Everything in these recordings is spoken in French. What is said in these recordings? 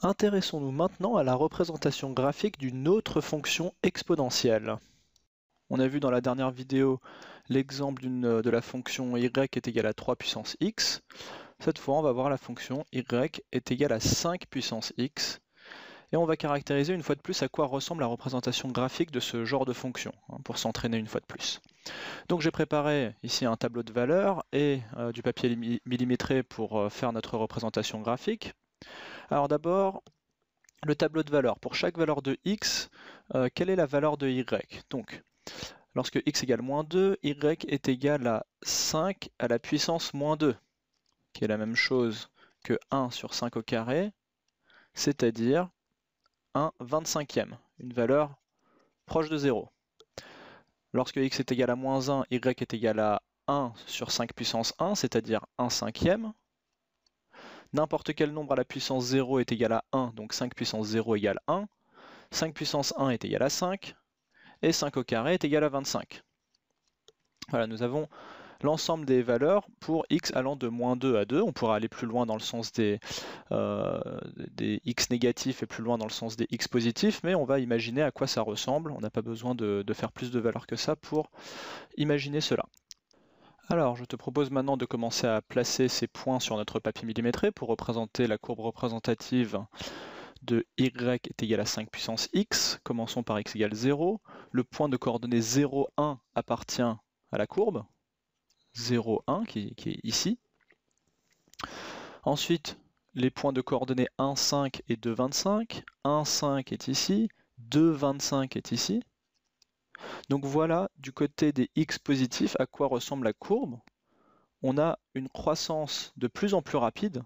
Intéressons-nous maintenant à la représentation graphique d'une autre fonction exponentielle. On a vu dans la dernière vidéo l'exemple euh, de la fonction y est égale à 3 puissance x. Cette fois, on va voir la fonction y est égale à 5 puissance x. Et on va caractériser une fois de plus à quoi ressemble la représentation graphique de ce genre de fonction, hein, pour s'entraîner une fois de plus. Donc j'ai préparé ici un tableau de valeurs et euh, du papier millimétré pour euh, faire notre représentation graphique. Alors d'abord, le tableau de valeurs. Pour chaque valeur de x, euh, quelle est la valeur de y Donc, lorsque x égale moins 2, y est égal à 5 à la puissance moins 2, qui est la même chose que 1 sur 5 au carré, c'est-à-dire 1 25e, une valeur proche de 0. Lorsque x est égal à moins 1, y est égal à 1 sur 5 puissance 1, c'est-à-dire 1 cinquième, N'importe quel nombre à la puissance 0 est égal à 1, donc 5 puissance 0 égale 1. 5 puissance 1 est égal à 5. Et 5 au carré est égal à 25. Voilà, nous avons l'ensemble des valeurs pour x allant de moins 2 à 2. On pourra aller plus loin dans le sens des, euh, des x négatifs et plus loin dans le sens des x positifs, mais on va imaginer à quoi ça ressemble. On n'a pas besoin de faire plus de valeurs que ça pour imaginer cela. Alors, je te propose maintenant de commencer à placer ces points sur notre papier millimétré pour représenter la courbe représentative de y est égal à 5 puissance x. Commençons par x égale 0. Le point de coordonnée 0, 1 appartient à la courbe. 0, 1 qui, est ici. Ensuite, les points de coordonnées 1, 5 et 2, 25. 1, 5 est ici. 2, 25 est ici. Donc voilà du côté des x positifs à quoi ressemble la courbe. On a une croissance de plus en plus rapide.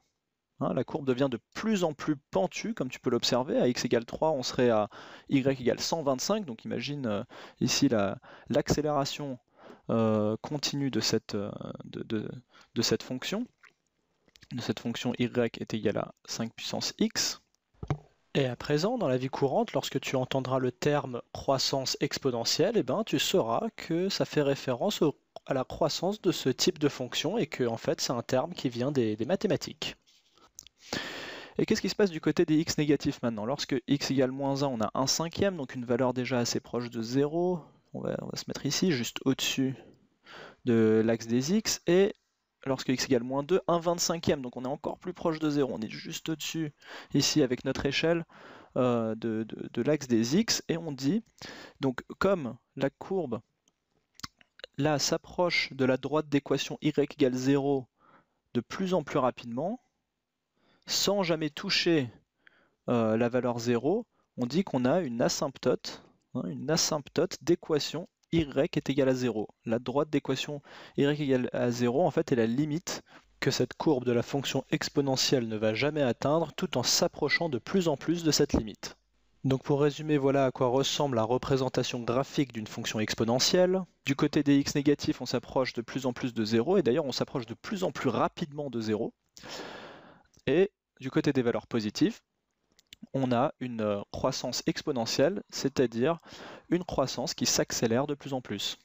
Hein, la courbe devient de plus en plus pentue, comme tu peux l'observer. À x égale 3, on serait à y égale 125. Donc imagine euh, ici l'accélération euh, continue de cette, euh, de cette fonction. De cette fonction y est égale à 5 puissance x. Et à présent, dans la vie courante, lorsque tu entendras le terme croissance exponentielle, eh ben, tu sauras que ça fait référence à la croissance de ce type de fonction et que en fait, c'est un terme qui vient des, mathématiques. Et qu'est-ce qui se passe du côté des x négatifs maintenant Lorsque x égale moins 1, on a 1 cinquième, donc une valeur déjà assez proche de 0. On va, on va se mettre ici, juste au-dessus de l'axe des x. Et lorsque x égale moins 2, 1 25e. Donc on est encore plus proche de 0. On est juste au-dessus, ici, avec notre échelle euh, de, l'axe des x. Et on dit, donc comme la courbe, là, s'approche de la droite d'équation y égale 0 de plus en plus rapidement, sans jamais toucher euh, la valeur 0, on dit qu'on a une asymptote, hein, une asymptote d'équation y est égal à 0. La droite d'équation y égale à 0, en fait, est la limite que cette courbe de la fonction exponentielle ne va jamais atteindre tout en s'approchant de plus en plus de cette limite. Donc pour résumer, voilà à quoi ressemble la représentation graphique d'une fonction exponentielle. Du côté des x négatifs, on s'approche de plus en plus de 0, et d'ailleurs on s'approche de plus en plus rapidement de 0. Et du côté des valeurs positives, on a une euh, croissance exponentielle, c'est-à-dire une croissance qui s'accélère de plus en plus.